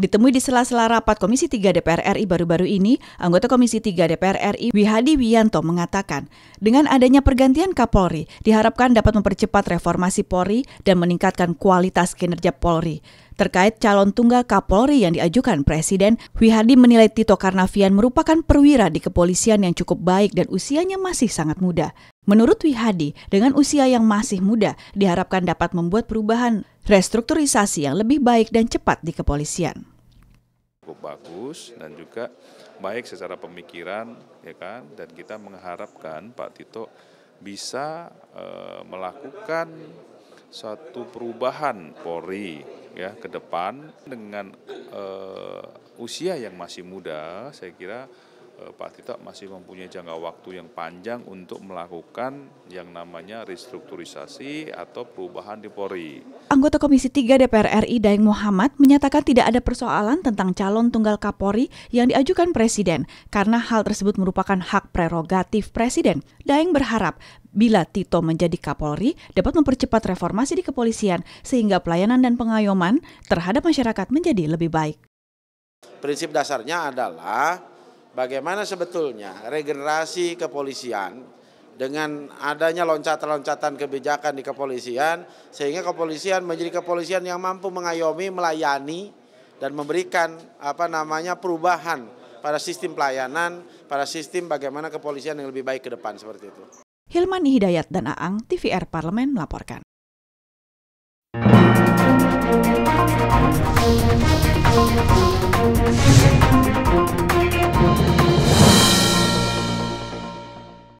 Ditemui di sela-sela rapat Komisi 3 DPR RI baru-baru ini, anggota Komisi 3 DPR RI Wihadi Wianto mengatakan, dengan adanya pergantian Kapolri, diharapkan dapat mempercepat reformasi Polri dan meningkatkan kualitas kinerja Polri. Terkait calon tunggal Kapolri yang diajukan Presiden, Wihadi menilai Tito Karnavian merupakan perwira di kepolisian yang cukup baik dan usianya masih sangat muda. Menurut Wihadi, dengan usia yang masih muda, diharapkan dapat membuat perubahan restrukturisasi yang lebih baik dan cepat di kepolisian. Cukup bagus dan juga baik secara pemikiran, ya kan? Dan kita mengharapkan Pak Tito bisa e, melakukan satu perubahan Polri ya ke depan dengan e, usia yang masih muda, saya kira Eh, Pak Tito masih mempunyai jangka waktu yang panjang untuk melakukan yang namanya restrukturisasi atau perubahan di Polri. Anggota Komisi 3 DPR RI Daeng Muhammad menyatakan tidak ada persoalan tentang calon tunggal Kapolri yang diajukan Presiden karena hal tersebut merupakan hak prerogatif Presiden. Daeng berharap bila Tito menjadi Kapolri dapat mempercepat reformasi di kepolisian sehingga pelayanan dan pengayoman terhadap masyarakat menjadi lebih baik. Prinsip dasarnya adalah bagaimana sebetulnya regenerasi kepolisian dengan adanya loncatan-loncatan kebijakan di kepolisian sehingga kepolisian menjadi kepolisian yang mampu mengayomi, melayani dan memberikan apa namanya perubahan pada sistem pelayanan, pada sistem bagaimana kepolisian yang lebih baik ke depan seperti itu. Hilman Hidayat dan Aang TVR Parlemen melaporkan.